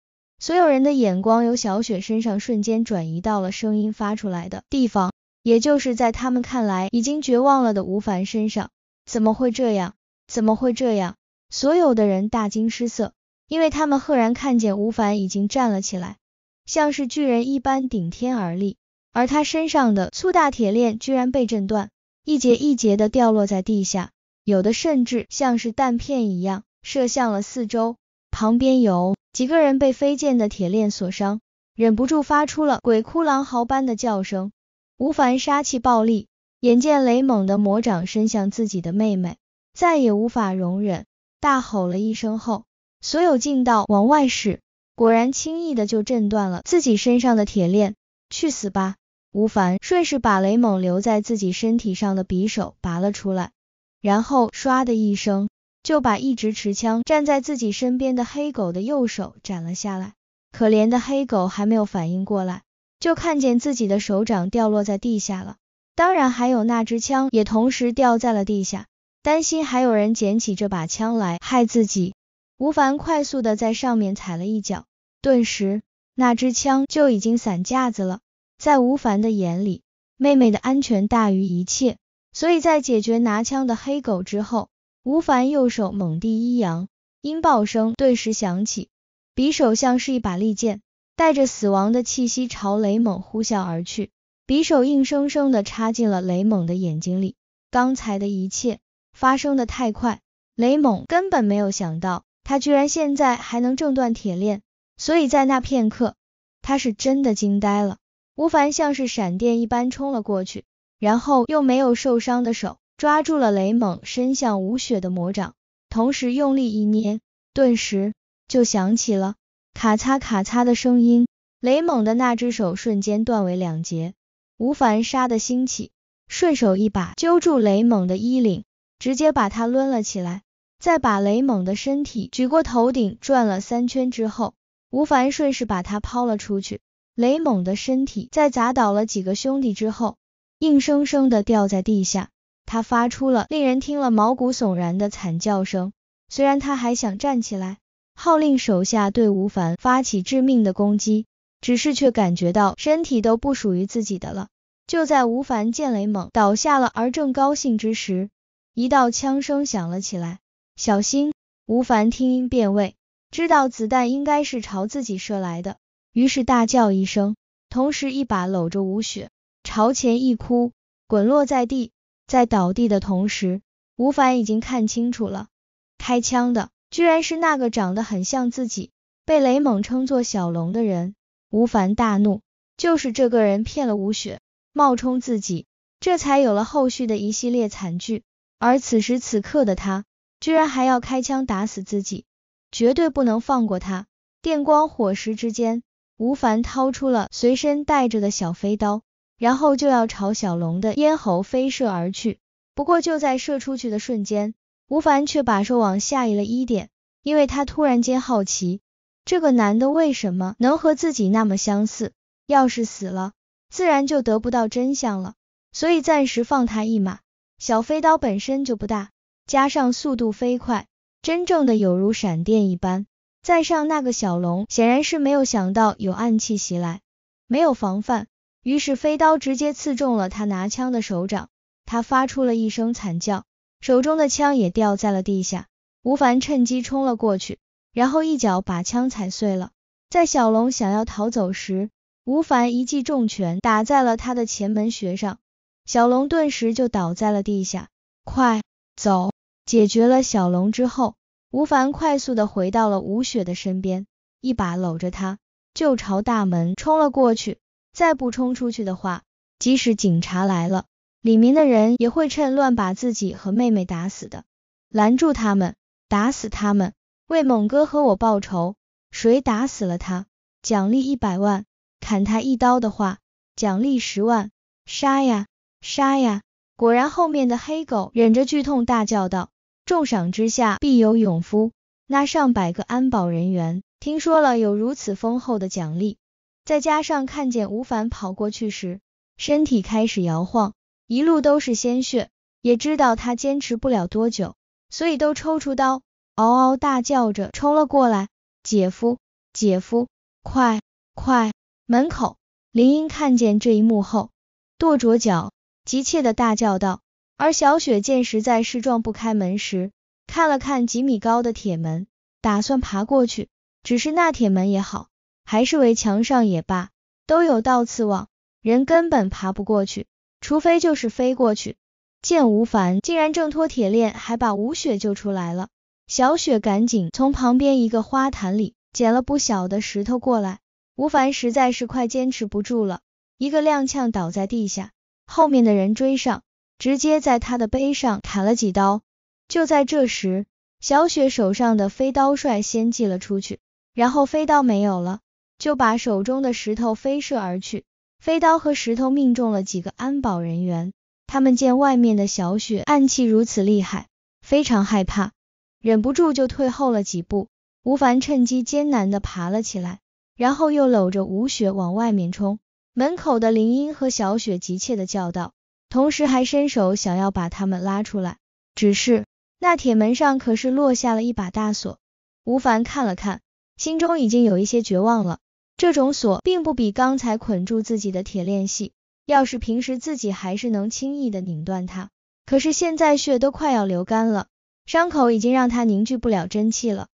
所有人的眼光由小雪身上瞬间转移到了声音发出来的地方，也就是在他们看来已经绝望了的吴凡身上。怎么会这样？怎么会这样？所有的人大惊失色，因为他们赫然看见吴凡已经站了起来，像是巨人一般顶天而立，而他身上的粗大铁链居然被震断，一节一节的掉落在地下，有的甚至像是弹片一样射向了四周。旁边有。几个人被飞溅的铁链所伤，忍不住发出了鬼哭狼嚎般的叫声。吴凡杀气暴戾，眼见雷猛的魔掌伸向自己的妹妹，再也无法容忍，大吼了一声后，所有劲道往外使，果然轻易的就震断了自己身上的铁链。去死吧！吴凡顺势把雷猛留在自己身体上的匕首拔了出来，然后唰的一声。就把一直持枪站在自己身边的黑狗的右手斩了下来。可怜的黑狗还没有反应过来，就看见自己的手掌掉落在地下了。当然，还有那支枪也同时掉在了地下。担心还有人捡起这把枪来害自己，吴凡快速的在上面踩了一脚，顿时那支枪就已经散架子了。在吴凡的眼里，妹妹的安全大于一切，所以在解决拿枪的黑狗之后。吴凡右手猛地一扬，音爆声顿时响起，匕首像是一把利剑，带着死亡的气息朝雷猛呼啸而去。匕首硬生生的插进了雷猛的眼睛里。刚才的一切发生的太快，雷猛根本没有想到，他居然现在还能挣断铁链，所以在那片刻，他是真的惊呆了。吴凡像是闪电一般冲了过去，然后又没有受伤的手。抓住了雷猛伸向吴雪的魔掌，同时用力一捏，顿时就响起了咔嚓咔嚓的声音。雷猛的那只手瞬间断为两截。吴凡杀的兴起，顺手一把揪住雷猛的衣领，直接把他抡了起来，再把雷猛的身体举过头顶转了三圈之后，吴凡顺势把他抛了出去。雷猛的身体在砸倒了几个兄弟之后，硬生生的掉在地下。他发出了令人听了毛骨悚然的惨叫声，虽然他还想站起来，号令手下对吴凡发起致命的攻击，只是却感觉到身体都不属于自己的了。就在吴凡见雷猛倒下了，而正高兴之时，一道枪声响了起来。小心！吴凡听音辨位，知道子弹应该是朝自己射来的，于是大叫一声，同时一把搂着吴雪，朝前一扑，滚落在地。在倒地的同时，吴凡已经看清楚了，开枪的居然是那个长得很像自己，被雷蒙称作小龙的人。吴凡大怒，就是这个人骗了吴雪，冒充自己，这才有了后续的一系列惨剧。而此时此刻的他，居然还要开枪打死自己，绝对不能放过他！电光火石之间，吴凡掏出了随身带着的小飞刀。然后就要朝小龙的咽喉飞射而去，不过就在射出去的瞬间，吴凡却把手往下移了一点，因为他突然间好奇这个男的为什么能和自己那么相似，要是死了，自然就得不到真相了，所以暂时放他一马。小飞刀本身就不大，加上速度飞快，真正的有如闪电一般。再上那个小龙显然是没有想到有暗器袭来，没有防范。于是飞刀直接刺中了他拿枪的手掌，他发出了一声惨叫，手中的枪也掉在了地下。吴凡趁机冲了过去，然后一脚把枪踩碎了。在小龙想要逃走时，吴凡一记重拳打在了他的前门穴上，小龙顿时就倒在了地下。快走！解决了小龙之后，吴凡快速的回到了吴雪的身边，一把搂着她就朝大门冲了过去。再不冲出去的话，即使警察来了，里面的人也会趁乱把自己和妹妹打死的。拦住他们，打死他们，为猛哥和我报仇。谁打死了他，奖励一百万；砍他一刀的话，奖励十万。杀呀，杀呀！果然，后面的黑狗忍着剧痛大叫道：“重赏之下，必有勇夫。”那上百个安保人员听说了有如此丰厚的奖励。再加上看见吴凡跑过去时，身体开始摇晃，一路都是鲜血，也知道他坚持不了多久，所以都抽出刀，嗷嗷大叫着冲了过来。姐夫，姐夫，快，快！门口，林英看见这一幕后，跺着脚，急切的大叫道。而小雪见实在是撞不开门时，看了看几米高的铁门，打算爬过去，只是那铁门也好。还是围墙上也罢，都有倒刺网，人根本爬不过去，除非就是飞过去。见吴凡竟然挣脱铁链，还把吴雪救出来了。小雪赶紧从旁边一个花坛里捡了不小的石头过来。吴凡实在是快坚持不住了，一个踉跄倒在地下，后面的人追上，直接在他的背上砍了几刀。就在这时，小雪手上的飞刀率先寄了出去，然后飞刀没有了。就把手中的石头飞射而去，飞刀和石头命中了几个安保人员。他们见外面的小雪暗器如此厉害，非常害怕，忍不住就退后了几步。吴凡趁机艰难的爬了起来，然后又搂着吴雪往外面冲。门口的林英和小雪急切的叫道，同时还伸手想要把他们拉出来。只是那铁门上可是落下了一把大锁。吴凡看了看，心中已经有一些绝望了。这种锁并不比刚才捆住自己的铁链细，要是平时自己还是能轻易的拧断它，可是现在血都快要流干了，伤口已经让它凝聚不了真气了，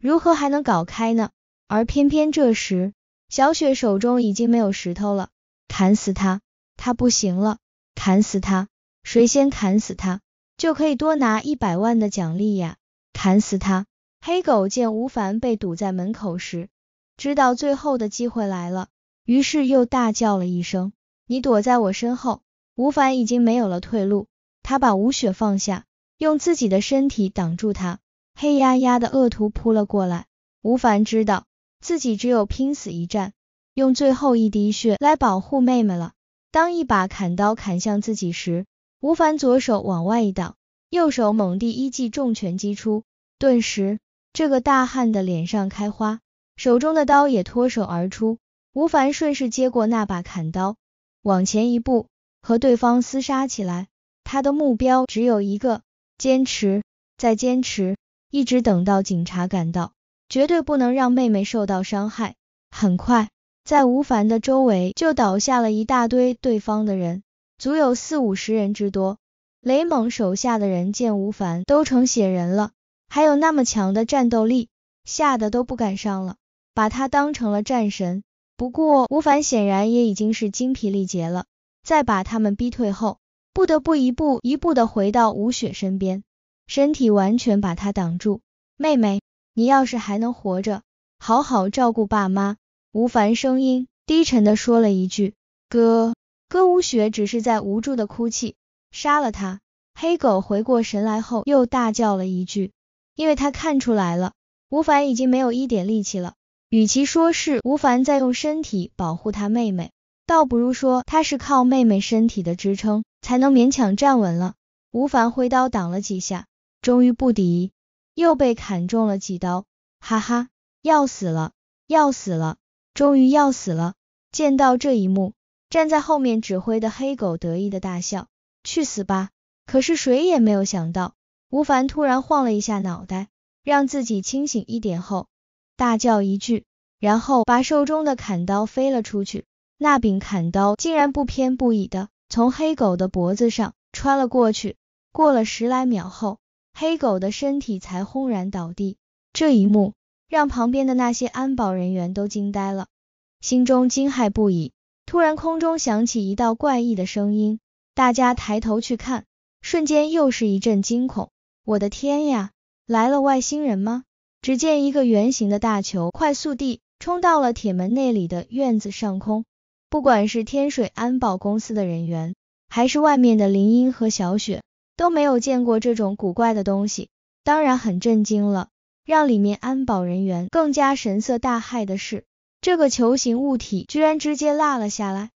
如何还能搞开呢？而偏偏这时，小雪手中已经没有石头了，砍死他，他不行了，砍死他，谁先砍死他，就可以多拿一百万的奖励呀！砍死他！黑狗见吴凡被堵在门口时。知道最后的机会来了，于是又大叫了一声：“你躲在我身后！”吴凡已经没有了退路，他把吴雪放下，用自己的身体挡住他。黑压压的恶徒扑了过来，吴凡知道自己只有拼死一战，用最后一滴血来保护妹妹了。当一把砍刀砍向自己时，吴凡左手往外一挡，右手猛地一记重拳击出，顿时这个大汉的脸上开花。手中的刀也脱手而出，吴凡顺势接过那把砍刀，往前一步，和对方厮杀起来。他的目标只有一个，坚持，再坚持，一直等到警察赶到，绝对不能让妹妹受到伤害。很快，在吴凡的周围就倒下了一大堆对方的人，足有四五十人之多。雷猛手下的人见吴凡都成血人了，还有那么强的战斗力，吓得都不敢上了。把他当成了战神，不过吴凡显然也已经是精疲力竭了。在把他们逼退后，不得不一步一步的回到吴雪身边，身体完全把他挡住。妹妹，你要是还能活着，好好照顾爸妈。吴凡声音低沉的说了一句。哥哥吴雪只是在无助的哭泣。杀了他！黑狗回过神来后又大叫了一句，因为他看出来了，吴凡已经没有一点力气了。与其说是吴凡在用身体保护他妹妹，倒不如说他是靠妹妹身体的支撑才能勉强站稳了。吴凡挥刀挡了几下，终于不敌，又被砍中了几刀。哈哈，要死了，要死了，终于要死了！见到这一幕，站在后面指挥的黑狗得意的大笑：“去死吧！”可是谁也没有想到，吴凡突然晃了一下脑袋，让自己清醒一点后。大叫一句，然后把手中的砍刀飞了出去，那柄砍刀竟然不偏不倚的从黑狗的脖子上穿了过去。过了十来秒后，黑狗的身体才轰然倒地。这一幕让旁边的那些安保人员都惊呆了，心中惊骇不已。突然空中响起一道怪异的声音，大家抬头去看，瞬间又是一阵惊恐。我的天呀，来了外星人吗？只见一个圆形的大球快速地冲到了铁门内里的院子上空，不管是天水安保公司的人员，还是外面的林英和小雪，都没有见过这种古怪的东西，当然很震惊了。让里面安保人员更加神色大骇的是，这个球形物体居然直接落了下来，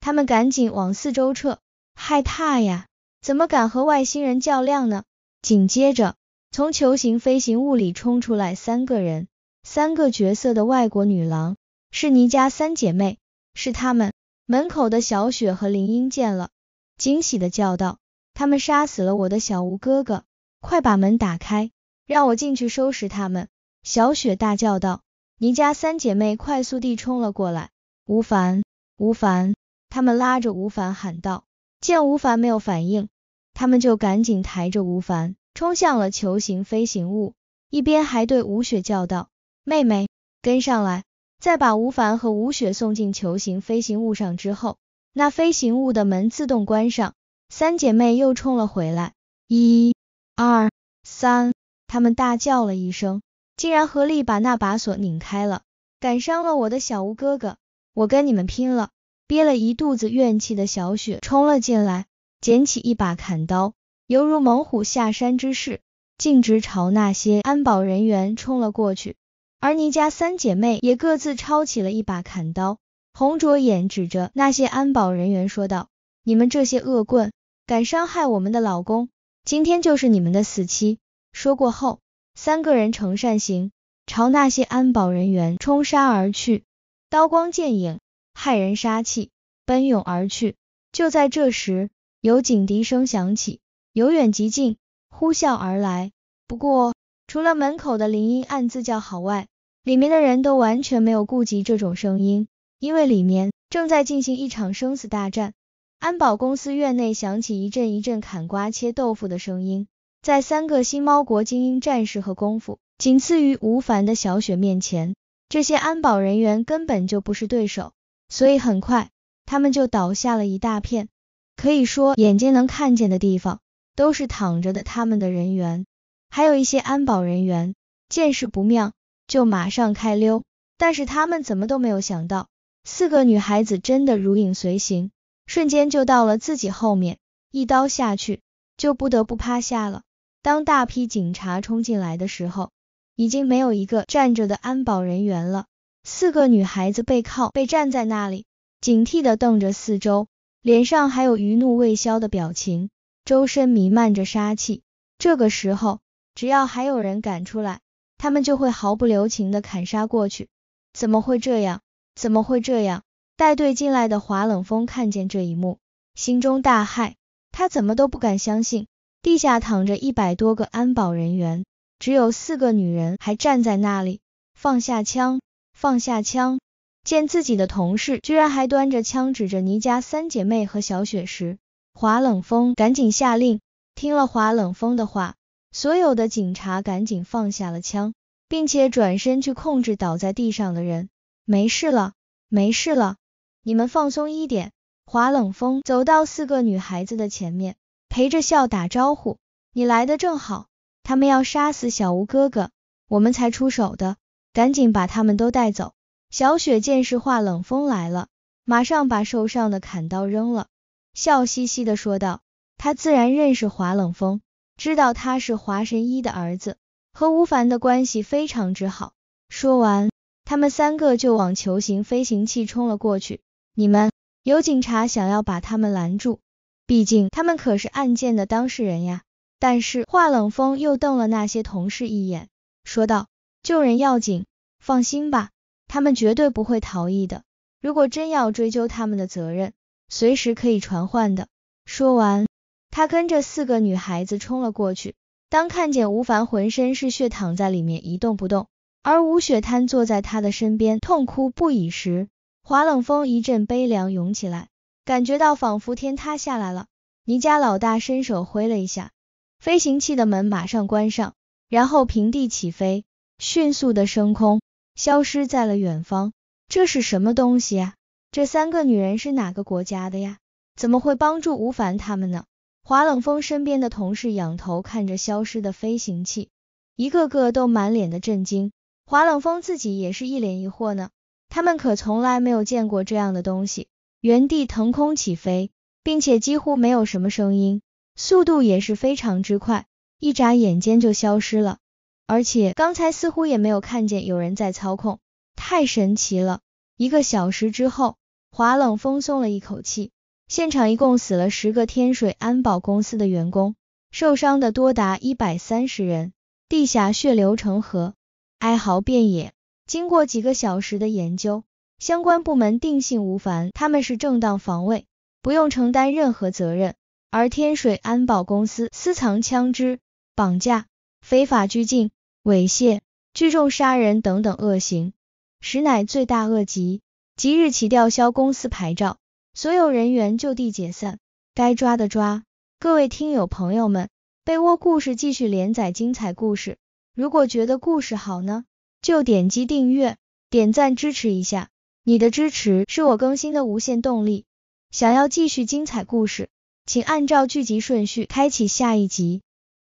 他们赶紧往四周撤，害怕呀，怎么敢和外星人较量呢？紧接着。从球形飞行物里冲出来三个人，三个角色的外国女郎是倪家三姐妹，是她们。门口的小雪和林英见了，惊喜的叫道：“他们杀死了我的小吴哥哥，快把门打开，让我进去收拾他们！”小雪大叫道。倪家三姐妹快速地冲了过来，吴凡，吴凡，他们拉着吴凡喊道。见吴凡没有反应，他们就赶紧抬着吴凡。冲向了球形飞行物，一边还对吴雪叫道：“妹妹，跟上来！”再把吴凡和吴雪送进球形飞行物上之后，那飞行物的门自动关上。三姐妹又冲了回来，一、二、三，她们大叫了一声，竟然合力把那把锁拧开了。敢伤了我的小吴哥哥，我跟你们拼了！憋了一肚子怨气的小雪冲了进来，捡起一把砍刀。犹如猛虎下山之势，径直朝那些安保人员冲了过去。而倪家三姐妹也各自抄起了一把砍刀，红着眼指着那些安保人员说道：“你们这些恶棍，敢伤害我们的老公，今天就是你们的死期！”说过后，三个人成扇形朝那些安保人员冲杀而去，刀光剑影，骇人杀气，奔涌而去。就在这时，有警笛声响起。由远及近，呼啸而来。不过，除了门口的铃音暗自叫好外，里面的人都完全没有顾及这种声音，因为里面正在进行一场生死大战。安保公司院内响起一阵一阵砍瓜切豆腐的声音。在三个新猫国精英战士和功夫仅次于吴凡的小雪面前，这些安保人员根本就不是对手，所以很快他们就倒下了一大片。可以说，眼睛能看见的地方。都是躺着的，他们的人员，还有一些安保人员，见势不妙就马上开溜。但是他们怎么都没有想到，四个女孩子真的如影随形，瞬间就到了自己后面，一刀下去就不得不趴下了。当大批警察冲进来的时候，已经没有一个站着的安保人员了。四个女孩子背靠背站在那里，警惕的瞪着四周，脸上还有余怒未消的表情。周身弥漫着杀气，这个时候，只要还有人敢出来，他们就会毫不留情的砍杀过去。怎么会这样？怎么会这样？带队进来的华冷风看见这一幕，心中大骇，他怎么都不敢相信，地下躺着一百多个安保人员，只有四个女人还站在那里。放下枪，放下枪，见自己的同事居然还端着枪指着倪家三姐妹和小雪时。华冷风赶紧下令。听了华冷风的话，所有的警察赶紧放下了枪，并且转身去控制倒在地上的人。没事了，没事了，你们放松一点。华冷风走到四个女孩子的前面，陪着笑打招呼：“你来的正好，他们要杀死小吴哥哥，我们才出手的。赶紧把他们都带走。”小雪见是华冷风来了，马上把受伤的砍刀扔了。笑嘻嘻的说道：“他自然认识华冷风，知道他是华神医的儿子，和吴凡的关系非常之好。”说完，他们三个就往球形飞行器冲了过去。你们有警察想要把他们拦住，毕竟他们可是案件的当事人呀。但是华冷风又瞪了那些同事一眼，说道：“救人要紧，放心吧，他们绝对不会逃逸的。如果真要追究他们的责任。”随时可以传唤的。说完，他跟着四个女孩子冲了过去。当看见吴凡浑身是血躺在里面一动不动，而吴雪瘫坐在他的身边痛哭不已时，华冷风一阵悲凉涌起来，感觉到仿佛天塌下来了。倪家老大伸手挥了一下，飞行器的门马上关上，然后平地起飞，迅速的升空，消失在了远方。这是什么东西啊？这三个女人是哪个国家的呀？怎么会帮助吴凡他们呢？华冷风身边的同事仰头看着消失的飞行器，一个个都满脸的震惊。华冷风自己也是一脸疑惑呢。他们可从来没有见过这样的东西，原地腾空起飞，并且几乎没有什么声音，速度也是非常之快，一眨眼间就消失了。而且刚才似乎也没有看见有人在操控，太神奇了！一个小时之后。华冷风松了一口气，现场一共死了十个天水安保公司的员工，受伤的多达一百三十人，地下血流成河，哀嚎遍野。经过几个小时的研究，相关部门定性吴凡，他们是正当防卫，不用承担任何责任。而天水安保公司私藏枪支、绑架、非法拘禁、猥亵、聚众杀人等等恶行，实乃罪大恶极。即日起吊销公司牌照，所有人员就地解散，该抓的抓。各位听友朋友们，被窝故事继续连载精彩故事。如果觉得故事好呢，就点击订阅、点赞支持一下，你的支持是我更新的无限动力。想要继续精彩故事，请按照剧集顺序开启下一集。